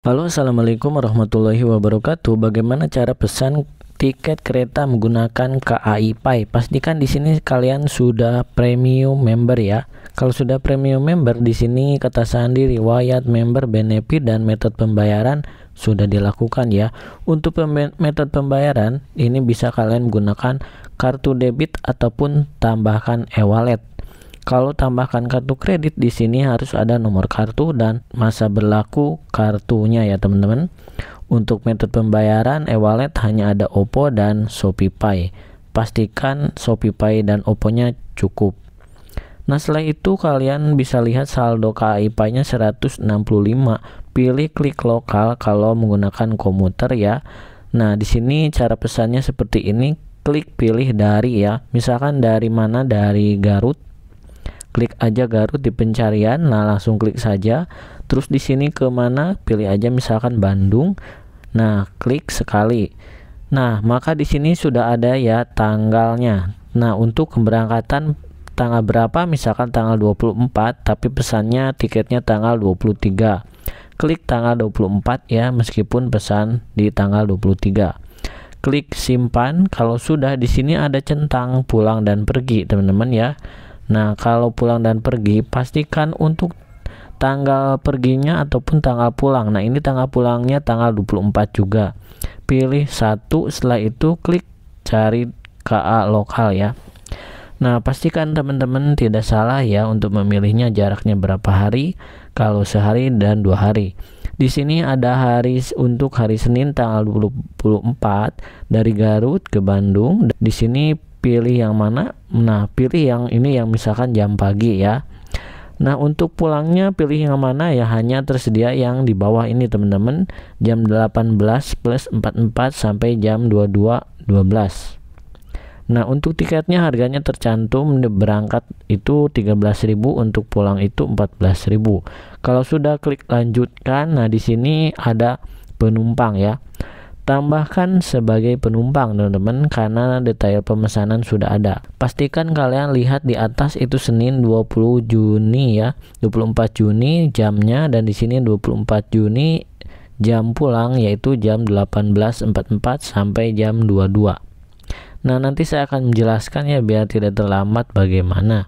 Halo assalamualaikum warahmatullahi wabarakatuh. Bagaimana cara pesan tiket kereta menggunakan KAI Pay? Pastikan di sini kalian sudah premium member ya. Kalau sudah premium member di sini kata sandi riwayat member benefit dan metode pembayaran sudah dilakukan ya. Untuk metode pembayaran ini bisa kalian menggunakan kartu debit ataupun tambahkan e-wallet. Kalau tambahkan kartu kredit di sini harus ada nomor kartu dan masa berlaku kartunya ya teman-teman. Untuk metode pembayaran e-wallet hanya ada OPPO dan ShopeePay. Pastikan ShopeePay dan OPPO-nya cukup. Nah setelah itu kalian bisa lihat saldo KAI nya 165 Pilih klik lokal kalau menggunakan komuter ya Nah di sini cara pesannya seperti ini Klik pilih dari ya Misalkan dari mana dari Garut klik aja Garut di pencarian nah langsung klik saja terus di sini kemana pilih aja misalkan Bandung nah klik sekali nah maka di sini sudah ada ya tanggalnya nah untuk keberangkatan tanggal berapa misalkan tanggal 24 tapi pesannya tiketnya tanggal 23 klik tanggal 24 ya meskipun pesan di tanggal 23 klik simpan kalau sudah di sini ada centang pulang dan pergi teman-teman ya Nah, kalau pulang dan pergi, pastikan untuk tanggal perginya ataupun tanggal pulang. Nah, ini tanggal pulangnya tanggal 24 juga. Pilih satu, setelah itu klik cari KA lokal ya. Nah, pastikan teman-teman tidak salah ya untuk memilihnya jaraknya berapa hari, kalau sehari dan dua hari. Di sini ada hari untuk hari Senin tanggal 24 dari Garut ke Bandung. Di sini pilih yang mana? Nah, pilih yang ini yang misalkan jam pagi ya. Nah, untuk pulangnya pilih yang mana ya? Hanya tersedia yang di bawah ini, teman-teman. Jam 18 plus 44 sampai jam 22 12. Nah, untuk tiketnya harganya tercantum berangkat itu 13.000 untuk pulang itu 14.000. Kalau sudah klik lanjutkan, nah di sini ada penumpang ya. Tambahkan sebagai penumpang teman-teman karena detail pemesanan sudah ada. Pastikan kalian lihat di atas itu Senin 20 Juni ya. 24 Juni jamnya dan di sini 24 Juni jam pulang yaitu jam 18.44 sampai jam 22. Nah, nanti saya akan menjelaskan ya biar tidak terlambat bagaimana.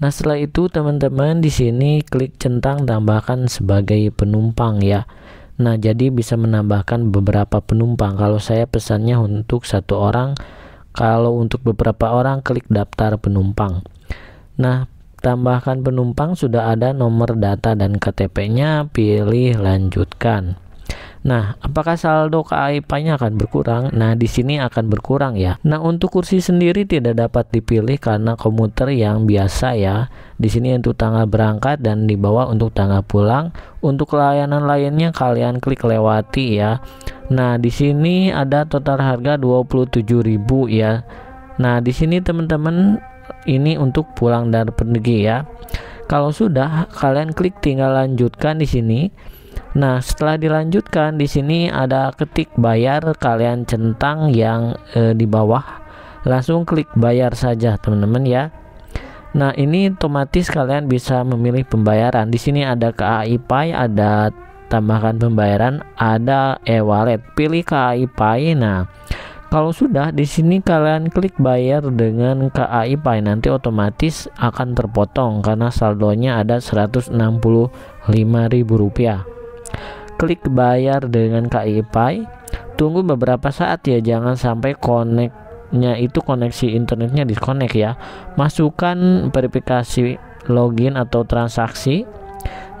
Nah setelah itu teman-teman di sini klik centang tambahkan sebagai penumpang ya. Nah, jadi bisa menambahkan beberapa penumpang. Kalau saya pesannya untuk satu orang, kalau untuk beberapa orang klik daftar penumpang. Nah, tambahkan penumpang sudah ada nomor data dan KTP-nya, pilih lanjutkan. Nah, apakah saldo kai nya akan berkurang? Nah, di sini akan berkurang ya. Nah, untuk kursi sendiri tidak dapat dipilih karena komuter yang biasa ya. Di sini untuk tanggal berangkat dan dibawa untuk tanggal pulang. Untuk layanan lainnya kalian klik lewati ya. Nah, di sini ada total harga 27.000 ya. Nah, di sini teman-teman ini untuk pulang dan pergi ya. Kalau sudah, kalian klik tinggal lanjutkan di sini. Nah, setelah dilanjutkan di sini ada ketik bayar kalian centang yang e, di bawah. Langsung klik bayar saja, teman-teman ya. Nah, ini otomatis kalian bisa memilih pembayaran. Di sini ada KAI Pay, ada tambahkan pembayaran, ada e-wallet. Pilih KAI Pay. Nah, kalau sudah di sini kalian klik bayar dengan KAI Pay nanti otomatis akan terpotong karena saldonya ada Rp165.000. Klik bayar dengan KI Tunggu beberapa saat ya, jangan sampai koneknya itu koneksi internetnya disconnect ya. Masukkan verifikasi login atau transaksi.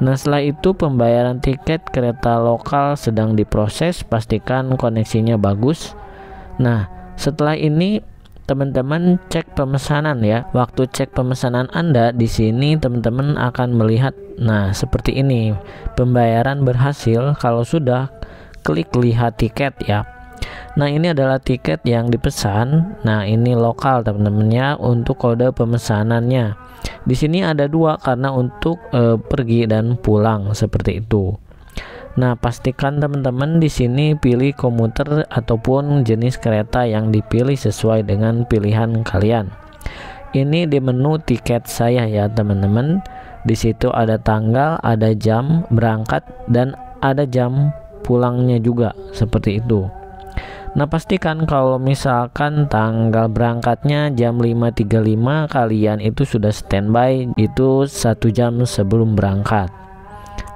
Nah setelah itu pembayaran tiket kereta lokal sedang diproses, pastikan koneksinya bagus. Nah setelah ini teman-teman cek pemesanan ya. Waktu cek pemesanan Anda di sini teman-teman akan melihat nah seperti ini. Pembayaran berhasil kalau sudah klik lihat tiket ya. Nah, ini adalah tiket yang dipesan. Nah, ini lokal teman teman ya untuk kode pemesanannya. Di sini ada dua karena untuk e, pergi dan pulang seperti itu. Nah, pastikan teman-teman di sini pilih komuter ataupun jenis kereta yang dipilih sesuai dengan pilihan kalian. Ini di menu tiket saya ya, teman-teman. Di situ ada tanggal, ada jam berangkat dan ada jam pulangnya juga seperti itu. Nah, pastikan kalau misalkan tanggal berangkatnya jam 5.35 kalian itu sudah standby itu satu jam sebelum berangkat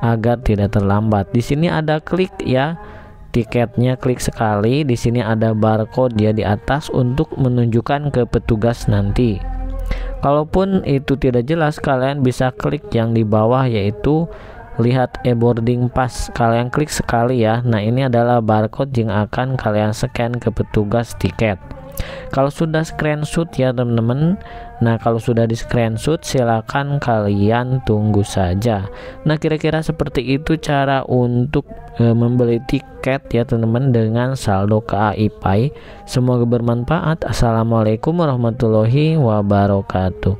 agar tidak terlambat. Di sini ada klik ya tiketnya klik sekali di sini ada barcode ya di atas untuk menunjukkan ke petugas nanti kalaupun itu tidak jelas kalian bisa klik yang di bawah yaitu lihat e-boarding pass kalian klik sekali ya nah ini adalah barcode yang akan kalian scan ke petugas tiket kalau sudah screenshot ya teman-teman nah kalau sudah di screenshot silakan kalian tunggu saja nah kira-kira seperti itu cara untuk e, membeli tiket ya teman-teman dengan saldo KAI Pay semoga bermanfaat assalamualaikum warahmatullahi wabarakatuh